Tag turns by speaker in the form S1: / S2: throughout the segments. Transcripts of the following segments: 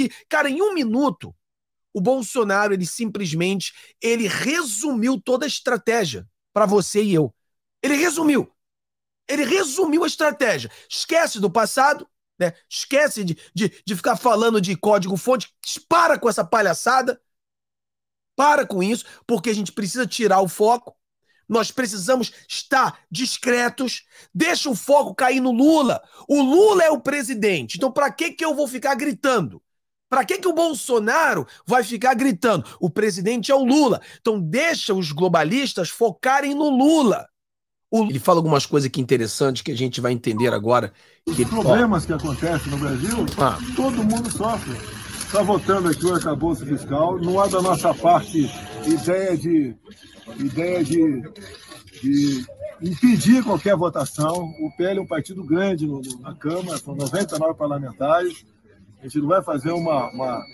S1: que, cara, em um minuto, o Bolsonaro, ele simplesmente, ele resumiu toda a estratégia para você e eu. Ele resumiu. Ele resumiu a estratégia. Esquece do passado, né? Esquece de, de, de ficar falando de código-fonte. Para com essa palhaçada. Para com isso, porque a gente precisa tirar o foco. Nós precisamos estar discretos. Deixa o foco cair no Lula. O Lula é o presidente. Então, para que, que eu vou ficar gritando? Para que, que o Bolsonaro vai ficar gritando? O presidente é o Lula. Então deixa os globalistas focarem no Lula. O... Ele fala algumas coisas que interessantes que a gente vai entender agora. Os problemas fala. que acontecem no Brasil, ah. todo mundo sofre. Está votando aqui o arcabouço fiscal, não há da nossa parte ideia de, ideia de, de impedir qualquer votação. O PL é um partido grande na Câmara, são 99 parlamentares a gente não vai fazer uma, uma,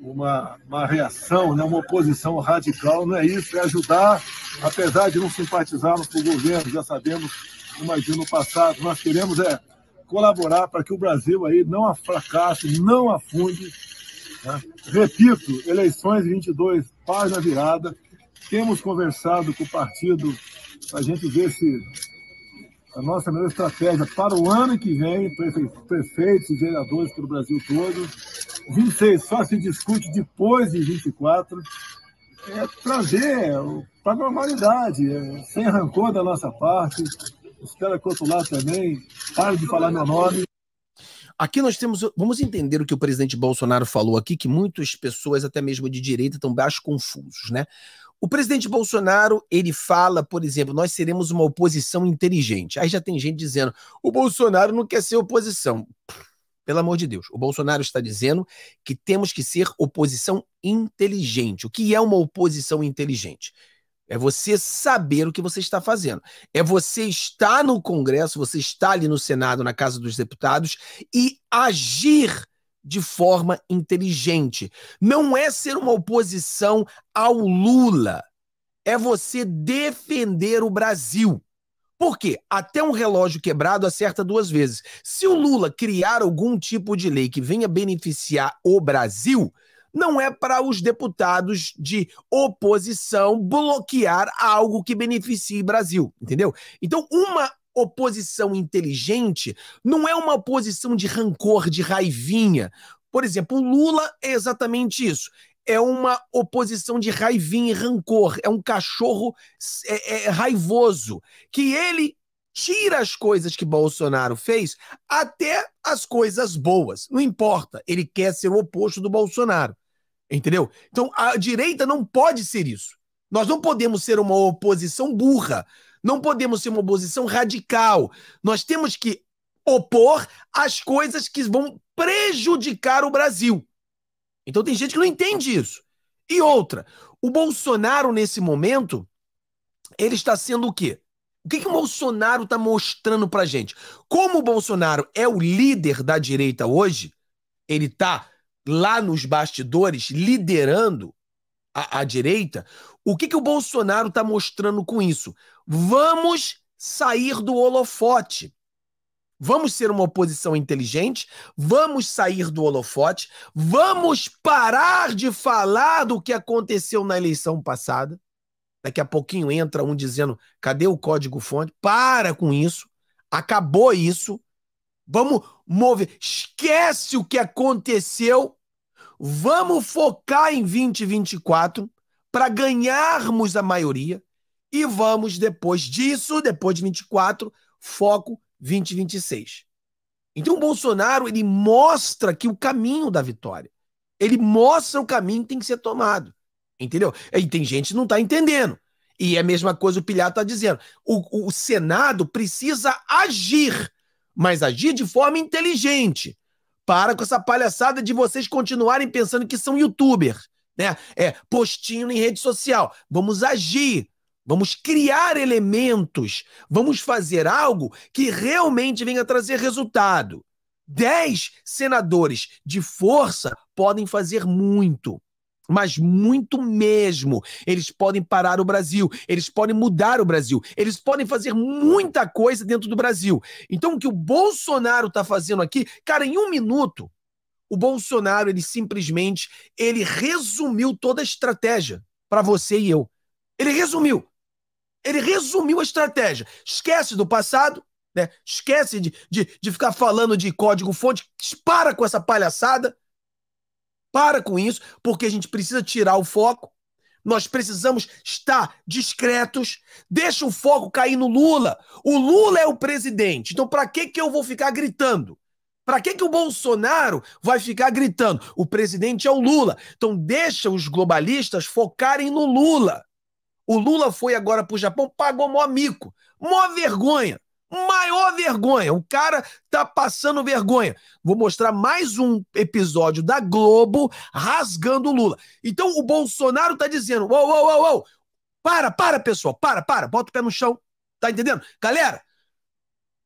S1: uma, uma reação, né? uma oposição radical, não é isso, é ajudar, apesar de não simpatizarmos com o governo, já sabemos, imagino no passado, nós queremos é colaborar para que o Brasil aí não fracasse, não afunde. Né? Repito, eleições 22, página virada. Temos conversado com o partido para a gente ver se a nossa melhor estratégia para o ano que vem, prefeitos e vereadores pelo Brasil todo. 26 só se discute depois de 24. É trazer para a normalidade, é, sem rancor da nossa parte. Espero que o outro lado também pare de falar meu nome. Aqui nós temos, vamos entender o que o presidente Bolsonaro falou aqui, que muitas pessoas, até mesmo de direita, estão baixo confusos, né? O presidente Bolsonaro, ele fala, por exemplo, nós seremos uma oposição inteligente. Aí já tem gente dizendo, o Bolsonaro não quer ser oposição. Pelo amor de Deus, o Bolsonaro está dizendo que temos que ser oposição inteligente. O que é uma oposição inteligente? É você saber o que você está fazendo. É você estar no Congresso, você estar ali no Senado, na Casa dos Deputados e agir de forma inteligente. Não é ser uma oposição ao Lula. É você defender o Brasil. Por quê? Até um relógio quebrado acerta duas vezes. Se o Lula criar algum tipo de lei que venha beneficiar o Brasil, não é para os deputados de oposição bloquear algo que beneficie o Brasil, entendeu? Então, uma oposição inteligente não é uma oposição de rancor, de raivinha. Por exemplo, o Lula é exatamente isso é uma oposição de raivinha e rancor. É um cachorro é, é, é raivoso. Que ele tira as coisas que Bolsonaro fez, até as coisas boas. Não importa. Ele quer ser o oposto do Bolsonaro. Entendeu? Então a direita não pode ser isso. Nós não podemos ser uma oposição burra. Não podemos ser uma oposição radical. Nós temos que opor as coisas que vão prejudicar o Brasil. Então tem gente que não entende isso. E outra, o Bolsonaro nesse momento, ele está sendo o quê? O que, que o Bolsonaro está mostrando pra gente? Como o Bolsonaro é o líder da direita hoje, ele está lá nos bastidores, liderando a, a direita, o que, que o Bolsonaro está mostrando com isso? Vamos sair do holofote. Vamos ser uma oposição inteligente, vamos sair do holofote, vamos parar de falar do que aconteceu na eleição passada. Daqui a pouquinho entra um dizendo: cadê o código-fonte? Para com isso, acabou isso. Vamos mover, esquece o que aconteceu Vamos focar em 2024 para ganharmos a maioria e vamos depois disso, depois de 24, foco 2026. Então o Bolsonaro ele mostra que o caminho da vitória, ele mostra o caminho que tem que ser tomado, entendeu? E tem gente que não está entendendo. E é a mesma coisa o Pilhar está dizendo. O, o Senado precisa agir, mas agir de forma inteligente. Para com essa palhaçada de vocês continuarem pensando que são youtuber, né? É postinho em rede social. Vamos agir, vamos criar elementos, vamos fazer algo que realmente venha trazer resultado. Dez senadores de força podem fazer muito mas muito mesmo. Eles podem parar o Brasil, eles podem mudar o Brasil, eles podem fazer muita coisa dentro do Brasil. Então, o que o Bolsonaro está fazendo aqui, cara, em um minuto, o Bolsonaro ele simplesmente ele resumiu toda a estratégia para você e eu. Ele resumiu. Ele resumiu a estratégia. Esquece do passado, né? Esquece de, de, de ficar falando de código-fonte. Para com essa palhaçada para com isso, porque a gente precisa tirar o foco. Nós precisamos estar discretos. Deixa o foco cair no Lula. O Lula é o presidente. Então, para que, que eu vou ficar gritando? Para que, que o Bolsonaro vai ficar gritando? O presidente é o Lula. Então, deixa os globalistas focarem no Lula. O Lula foi agora para o Japão, pagou mó mico, mó vergonha. Maior vergonha. O cara tá passando vergonha. Vou mostrar mais um episódio da Globo rasgando o Lula. Então o Bolsonaro tá dizendo: uou, uou, uou, uou. Para, para, pessoal. Para, para. Bota o pé no chão. Tá entendendo? Galera,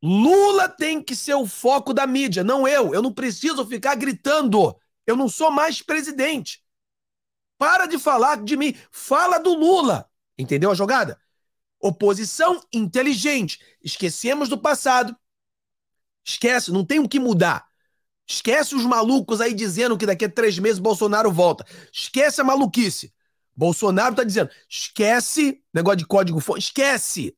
S1: Lula tem que ser o foco da mídia, não eu. Eu não preciso ficar gritando. Eu não sou mais presidente. Para de falar de mim. Fala do Lula. Entendeu a jogada? Oposição inteligente. Esquecemos do passado. Esquece, não tem o que mudar. Esquece os malucos aí dizendo que daqui a três meses Bolsonaro volta. Esquece a maluquice. Bolsonaro tá dizendo, esquece negócio de código, esquece.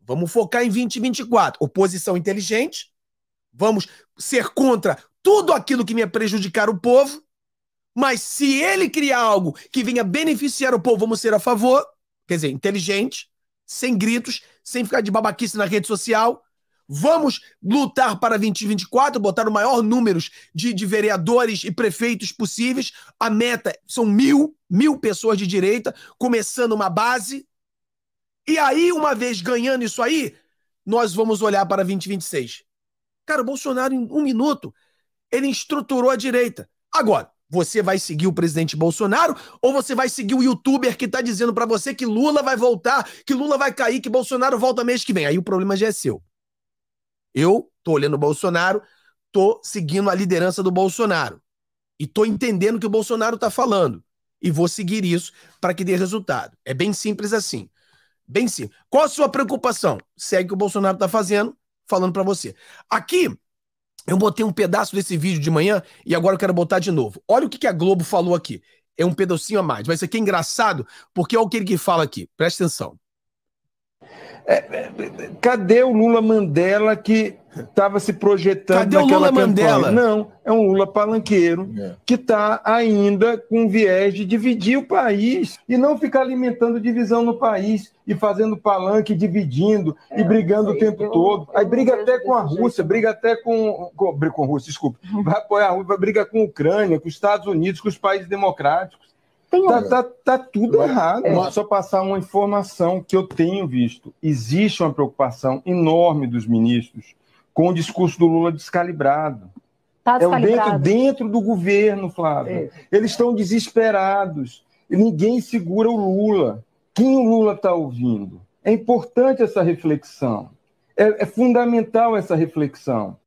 S1: Vamos focar em 2024. Oposição inteligente. Vamos ser contra tudo aquilo que venha prejudicar o povo. Mas se ele criar algo que venha beneficiar o povo, vamos ser a favor. Quer dizer, inteligente sem gritos, sem ficar de babaquice na rede social. Vamos lutar para 2024, botar o maior número de, de, vereadores e prefeitos possíveis. A meta são mil, mil pessoas de direita, começando uma base. E aí, uma vez ganhando isso aí, nós vamos olhar para 2026. Cara, o Bolsonaro, em um minuto, ele estruturou a direita. Agora, você vai seguir o presidente Bolsonaro ou você vai seguir o youtuber que tá dizendo para você que Lula vai voltar, que Lula vai cair, que Bolsonaro volta mês que vem? Aí o problema já é seu. Eu tô olhando o Bolsonaro, tô seguindo a liderança do Bolsonaro e tô entendendo o que o Bolsonaro tá falando e vou seguir isso para que dê resultado. É bem simples assim. Bem simples. Qual a sua preocupação? Segue o que o Bolsonaro tá fazendo, falando para você. Aqui eu botei um pedaço desse vídeo de manhã e agora eu quero botar de novo. Olha o que a Globo falou aqui. É um pedacinho a mais. Mas isso aqui é engraçado, porque olha é o que ele fala aqui. Presta atenção. É, é, é, cadê o Lula Mandela que estava se projetando. Cadê o Lula Mandela? Não, é um Lula palanqueiro é. que está ainda com viés de dividir o país e não ficar alimentando divisão no país e fazendo palanque, dividindo é, e brigando o tempo eu, todo. Eu, eu Aí briga até com a Rússia, jeito. briga até com. com briga com a Rússia, desculpa. Vai apoiar a Rússia, briga com a Ucrânia, com os Estados Unidos, com os países democráticos. tá, tá, tá, tudo errado. É. Só passar uma informação que eu tenho visto. Existe uma preocupação enorme dos ministros com o discurso do Lula descalibrado.
S2: Tá é descalibrado. É o dentro,
S1: dentro do governo, Flávio. É. Eles estão desesperados. Ninguém segura o Lula. Quem o Lula está ouvindo? É importante essa reflexão. É, é fundamental essa reflexão.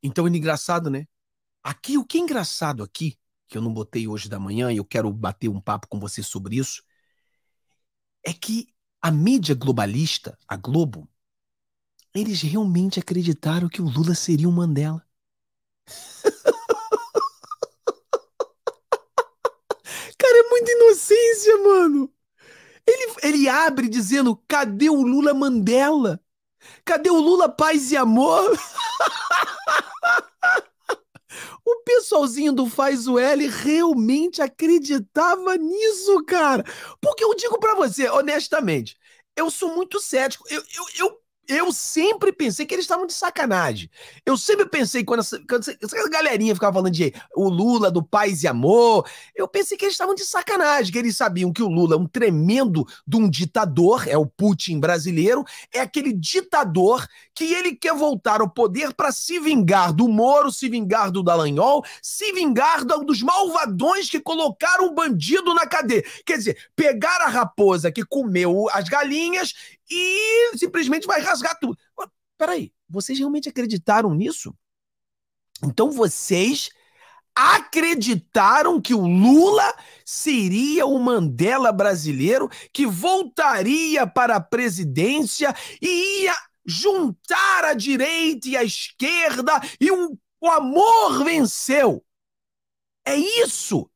S1: Então, é engraçado, né? Aqui, o que é engraçado aqui, que eu não botei hoje da manhã e eu quero bater um papo com você sobre isso, é que a mídia globalista, a Globo, eles realmente acreditaram que o Lula seria o um Mandela. Cara, é muita inocência, mano. Ele, ele abre dizendo: cadê o Lula Mandela? Cadê o Lula Paz e Amor? O pessoalzinho do Faz o L realmente acreditava nisso, cara. Porque eu digo para você, honestamente, eu sou muito cético. Eu, eu, eu, eu sempre pensei que eles estavam de sacanagem. Eu sempre pensei, quando essa, quando essa galerinha ficava falando de o Lula do paz e amor, eu pensei que eles estavam de sacanagem, que eles sabiam que o Lula é um tremendo de um ditador, é o Putin brasileiro, é aquele ditador que ele quer voltar ao poder para se vingar do Moro, se vingar do Dallagnol, se vingar dos malvadões que colocaram o bandido na cadeia. Quer dizer, pegar a raposa que comeu as galinhas e simplesmente vai rasgar tudo. peraí, vocês realmente acreditaram nisso? Então vocês acreditaram que o Lula seria o Mandela brasileiro que voltaria para a presidência e ia juntar a direita e a esquerda e um, o amor venceu. É isso.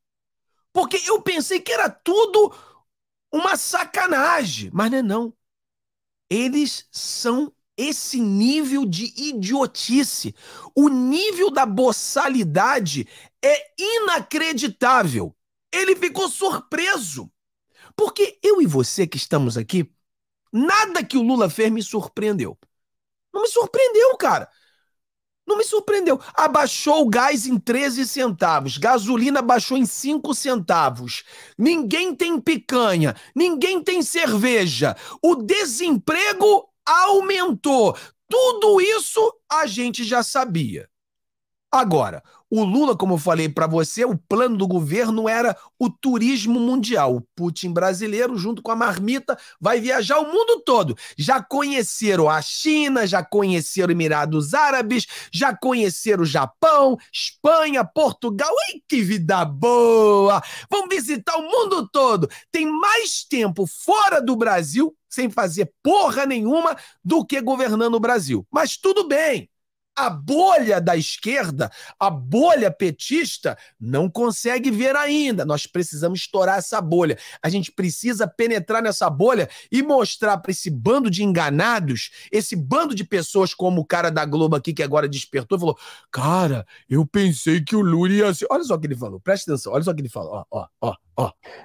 S1: Porque eu pensei que era tudo uma sacanagem, mas não é não. Eles são esse nível de idiotice. O nível da boçalidade é inacreditável. Ele ficou surpreso. Porque eu e você que estamos aqui, nada que o Lula fez me surpreendeu. Não me surpreendeu, cara. Não me surpreendeu. Abaixou o gás em 13 centavos. Gasolina baixou em 5 centavos. Ninguém tem picanha. Ninguém tem cerveja. O desemprego aumentou. Tudo isso a gente já sabia. Agora, o Lula, como eu falei para você, o plano do governo era o turismo mundial. O Putin brasileiro, junto com a marmita, vai viajar o mundo todo. Já conheceram a China, já conheceram Emirados Árabes, já conheceram o Japão, Espanha, Portugal. Ei, que vida boa! Vão visitar o mundo todo. Tem mais tempo fora do Brasil, sem fazer porra nenhuma, do que governando o Brasil. Mas tudo bem. A bolha da esquerda, a bolha petista, não consegue ver ainda. Nós precisamos estourar essa bolha. A gente precisa penetrar nessa bolha e mostrar para esse bando de enganados, esse bando de pessoas como o cara da Globo aqui que agora despertou e falou: Cara, eu pensei que o Lula ia ser. Olha só o que ele falou, presta atenção, olha só o que ele falou. Ó, ó, ó.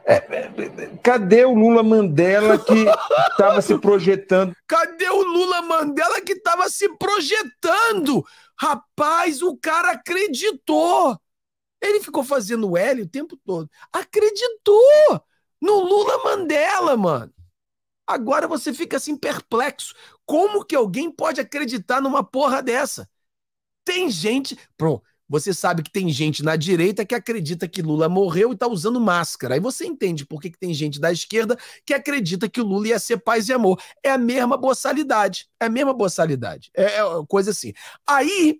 S1: É, é, cadê o Lula Mandela que estava se projetando? Cadê o Lula Mandela que estava se projetando? Rapaz, o cara acreditou. Ele ficou fazendo L o tempo todo. Acreditou no Lula Mandela, mano. Agora você fica assim perplexo. Como que alguém pode acreditar numa porra dessa? Tem gente. Pronto. Você sabe que tem gente na direita que acredita que Lula morreu e está usando máscara. Aí você entende por que, que tem gente da esquerda que acredita que o Lula ia ser paz e amor. É a mesma boçalidade. É a mesma boçalidade. É, é coisa assim. Aí